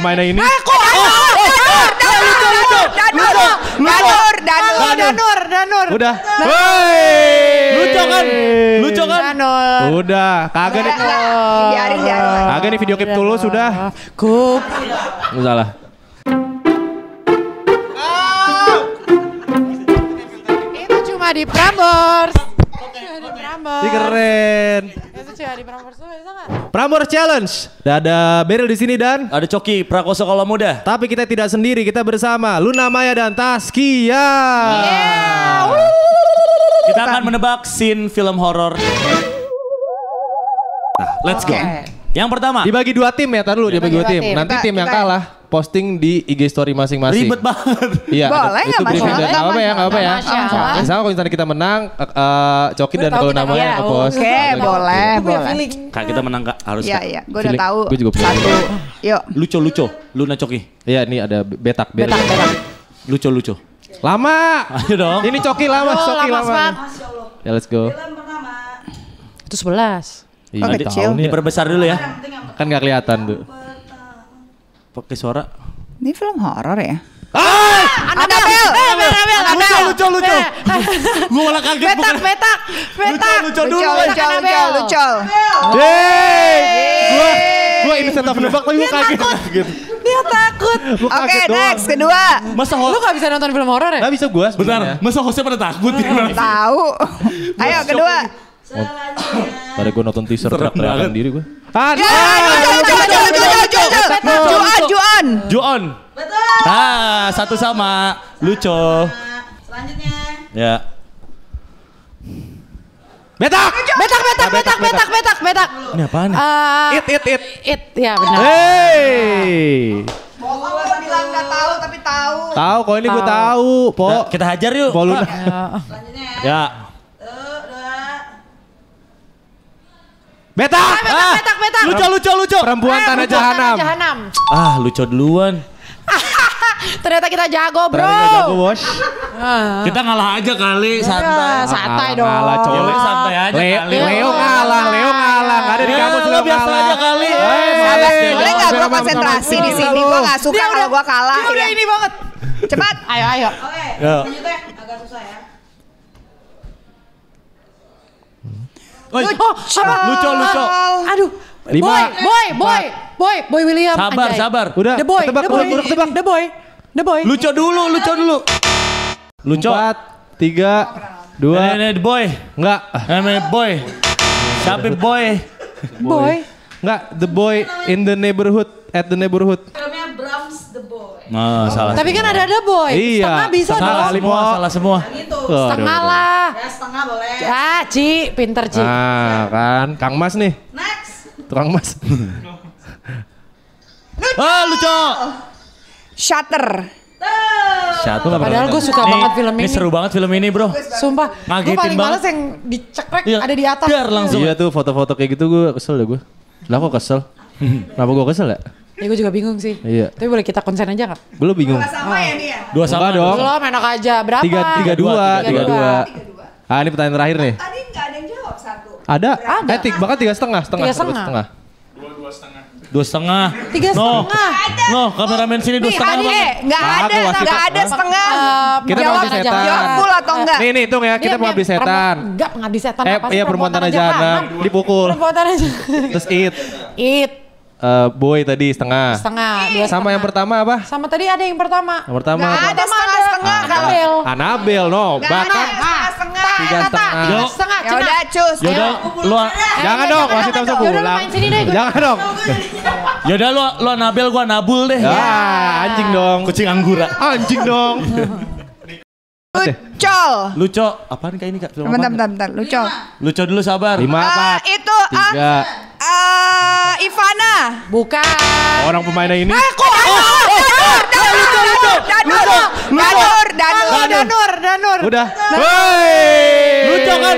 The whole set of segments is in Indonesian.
pemainnya ini. Danur, Danur, Danur, Danur, Danur. Udah. Woi. Lucu kan? Lucu kan? Danur. Udah, kagak nih. Biarin, biarin. Kagak nih video klip dulu sudah. Kup. Salah. Itu cuma di Prambors. Di Prambors. Keren di Prambors Challenge. Ada Beril di sini dan ada Coki Prakoso kalau muda. Tapi kita tidak sendiri, kita bersama Luna Maya dan Taskia. Yeah. Kita akan menebak scene film horor. Nah, let's okay. go. Yang pertama. Dibagi dua tim ya, tadi lu dibagi, dua tim. Nanti tim yang kalah posting di IG story masing-masing. Ribet banget. Iya. Boleh nggak masalah? Nggak apa-apa ya, nggak apa-apa ya. Nah, sama kalau misalnya kita menang, uh, Coki dan kalau namanya ya, ngepost. Oke, boleh, boleh. Kak kita menang kak harus. Iya, iya. Gue udah tahu. Gue juga punya. Satu. Yuk. Lucu, lucu. Luna Coki. Iya, ini ada betak. Betak, betak. Lucu, lucu. Lama. Ayo dong. Ini Coki lama, Coki lama. Ya, let's go. Itu sebelas. Iya, oh, kecil. Diperbesar dulu ya. Kan nggak kelihatan tuh pakai suara. Ini film horor ya? Ah, ada Bel, ada Bel, lucu, lucu, lucu. Gue malah kaget. Petak, petak, petak. Lucu, lucu, lucu, lucu, lucu, lucu. Hey, Gue, gue ini setup nebak tapi gue kaget. Gitu. Dia takut. Oke, next kedua. Masa host... Lu gak bisa nonton film horor ya? Gak bisa gue. Bentar, masa hostnya pada takut Tahu. Ayo kedua. Oh. Tadi gue nonton teaser terakhir diri gue. Ah, lucu, lucu, lucu, lucu, lucu. Betul. Juan, Juan, Juan. Betul. Ah, satu sama. Lucu. Selanjutnya. Ya. Betak! Betak, betak, betak, nah, betak, betak, betak. Ini apaan nih? Uh, it, it, it. It, ya benar. Hey. Oh. bilang nggak tahu tapi tahu. Tahu, kok ini gue tahu, Po. Nah, kita hajar yuk. Po, Luna. Ya. Selanjutnya ya. Ya. Betak! Ah, betak, betak, ah! Lucu, lucu, lucu. Perempuan eh, tanah jahanam. Tanah Ah, lucu duluan. Ternyata kita jago bro. Ternyata kita jago bos. Ah. kita ngalah aja kali iya, santai. Ya, santai dong. Ngalah cowok santai aja Le kali. Leo ngalah, Leo ngalah. Gak ada di iya, kampus Leo biasa aja kali. Eh, iya, Boleh gak gue konsentrasi di sini? Gue gak suka kalau gue kalah. Dia udah ini banget. Cepat. Ayo, ayo. Oke. Oi. Lucu, lucu, lucu. Aduh. Lima. Boy, boy, boy, boy, boy William. Sabar, Anjay. sabar. Udah. The boy, tebak, the boy, tebak, tebak. The boy, the boy. Lucu dulu, lucu dulu. Lucu. Empat, tiga, dua. Nenek the boy. Enggak. the boy. Siapa boy? Boy. Enggak, the boy in the neighborhood, at the neighborhood the boy. Nah, oh, salah. Tapi semua. kan ada the boy. Iya. Setengah bisa salah dong. Semua, salah semua. Nah, gitu. Oh, setengah lah. Ya setengah boleh. Ah, Ci, pinter Ci. Nah, kan. Kang Mas nih. Next. Kang Mas. Lucu. Ah, lucu. Shutter. Satu Padahal gue suka nih, banget film ini. Ini seru banget film ini bro. Sumpah. gue paling males yang dicekrek ya, ada di atas. Biar langsung. Iya tuh foto-foto kayak gitu gue kesel deh gue. Lah kok kesel? Kenapa gue kesel ya? Ya gue juga bingung sih. Iya. Tapi boleh kita konsen aja gak? Gue bingung. Dua sama ah. ya nih ya? Dua sama dong. Belum enak aja. Berapa? Tiga, tiga, dua, tiga, dua. Ah ini pertanyaan terakhir nih. Tadi gak ada yang jawab satu. Ada. Ada. Eh, tiga, bahkan tiga setengah. setengah. Tiga setengah. setengah. Dua, setengah. Dua setengah. Tiga setengah. No, no kameramen sini dua setengah. Nih, eh, nggak nah, ada, nggak ada setengah. Kita jawab, setan. Jawab full atau enggak? Nih, nih, tunggu ya. Kita pengabdi setan. Enggak pengabdi setan. Eh, iya perempuan tanah jahat. Dipukul. Perempuan tanah jahat. Terus it. It. Uh, boy tadi setengah. Setengah. Eh, dua Sama yang pertama apa? Sama tadi ada yang pertama. Yang pertama. Gak apa? ada setengah setengah. Anabel. Anabel no. Gak Bahkan setengah. Tiga setengah. Tiga setengah. Ya udah cus. Ya udah lu eh, jangan dong masih tahu sepuluh. Yaudah main sini Jangan dong. Ya udah lu lu Anabel gua Nabul deh. Ya anjing dong. Kucing anggura. Anjing dong. Lucol. lucu, Apaan kayak ini kak? Film bentar, bentar, bentar. Lucu. Lucu dulu sabar. Eh, Lima apa? itu. Eh, tiga. Uh, uh, Ivana. Bukan. Orang pemainnya ini. Aku. Oh, oh, oh, Danur, oh, Danur, Danur, Danur, Danur, Danur, Danur. Udah. Woi. kan?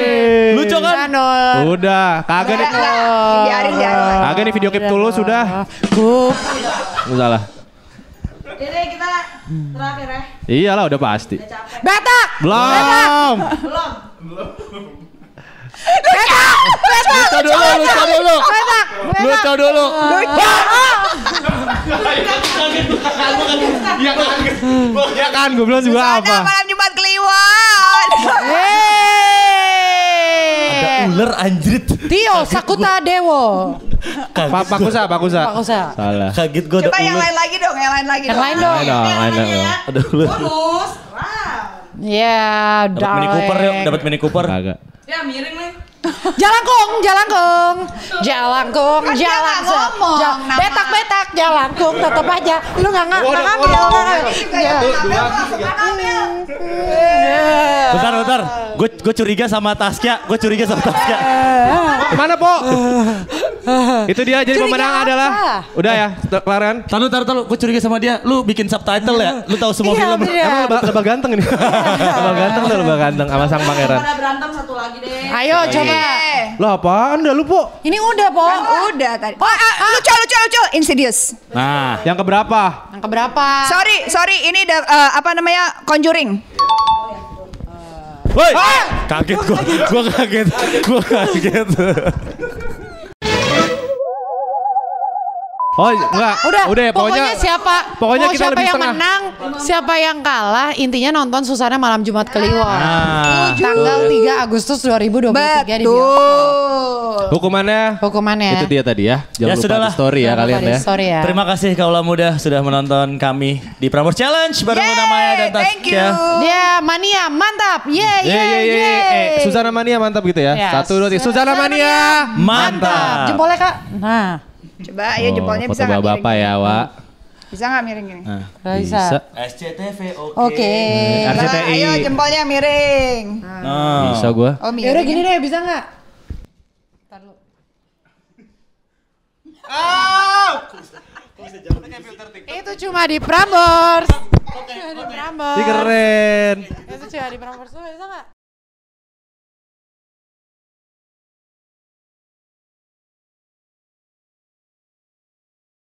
Lucu kan? Danur. Udah. Kagak nih. Iya, biarin, biarin. Kagak nih video clip dulu sudah. Ku. nggak salah. Ini kita Terakhir ya. Iyalah udah pasti. beta Betak. Belum. beta Belum. Belum. Lucu, lucu dulu, lucu dulu, beta dulu, lucu. Iya kan, iya kan, gue bilang juga apa? Malam Jumat Kliwon. Ada ular anjrit. Tio Sakuta Dewo. Pak Pak Pak Kusa. Pak Kusa. Salah. Kaget gue Coba yang lain lagi dong, yang lain lagi yang dong. Lain dong. Yang lain dong. Yang lain dong. Ya. Aduh lu. Bonus. Wow. Ya, Dapat Mini Cooper yuk, dapat Mini Cooper. Agak. Ya miring nih. Jalangkung, jalangkung, jalangkung, kan jalang, jalang, betak betak, jalangkung, tetep aja, lu nggak nggak nggak ngambil, Bentar, bentar, gue gue curiga sama Tasya, gue curiga sama Tasya. Eh. Mana po? itu dia jadi pemenang adalah udah ya kelar eh, kan tahu tahu tahu gue curiga sama dia lu bikin subtitle ya lu tahu semua iya, film emang lebah, ganteng ini iya. lebah ganteng tuh lebah ganteng sama sang pangeran berantem satu lagi deh ayo iya. coba lo apaan dah lu po ini udah po kan udah tadi oh lucu lucu lucu insidious nah yang keberapa yang keberapa sorry sorry ini eh, apa namanya conjuring Woi, ah! kaget gua, gua kaget, gua kaget. Oh enggak, udah, udah pokoknya, pokoknya siapa pokoknya kita siapa lebih yang tengah. menang, siapa yang kalah, intinya nonton Susana malam Jumat Kliwon. Nah, tanggal 3 Agustus 2023 Betul. di Bioskop. Hukumannya? Hukumannya. Itu dia tadi ya. Jangan ya, lupa sudahlah. di story ya Jangan kalian ya. Story ya. Terima kasih kaula muda sudah menonton kami di Pramur Challenge baru Yeay, Maya dan Thank you. Ya, mania mantap. Ye ye ye. Susana mania mantap gitu ya. yeah. Satu dua tiga. Susana, Susana mania mantap. mantap. Jempolnya Kak. Nah. Coba ayo oh, jempolnya bisa nggak miring? Bapak ya, Wak. Hmm. Bisa nggak miring gini? Nah, bisa. bisa. SCTV oke. Okay. Oke. Okay. Eh, ayo jempolnya miring. Hmm. Nah. Oh. Bisa nah. gua. Oh, miring. Yaudah gini deh, bisa nggak? Entar lu. Oh! Itu cuma di Prambors. Itu cuma di Prambors. Di keren. Itu cuma di Prambors. Bisa nggak?